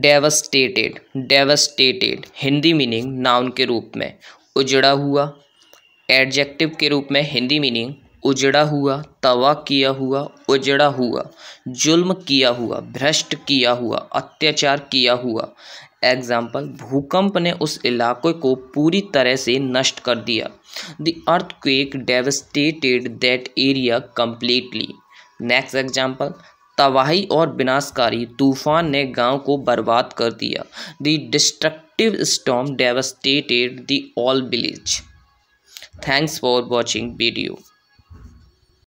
devastated devastated Hindi meaning noun के रूप में उजड़ा हुआ एडजेक्टिव के रूप में हिंदी मीनिंग उजड़ा हुआ तवा किया हुआ उजड़ा हुआ जुल्म किया हुआ भ्रष्ट किया हुआ अत्याचार किया हुआ एग्जाम्पल भूकंप ने उस इलाके को पूरी तरह से नष्ट कर दिया the earthquake devastated that area completely next example तबाही और विनाशकारी तूफान ने गांव को बर्बाद कर दिया the destructive storm devastated the all village thanks for watching video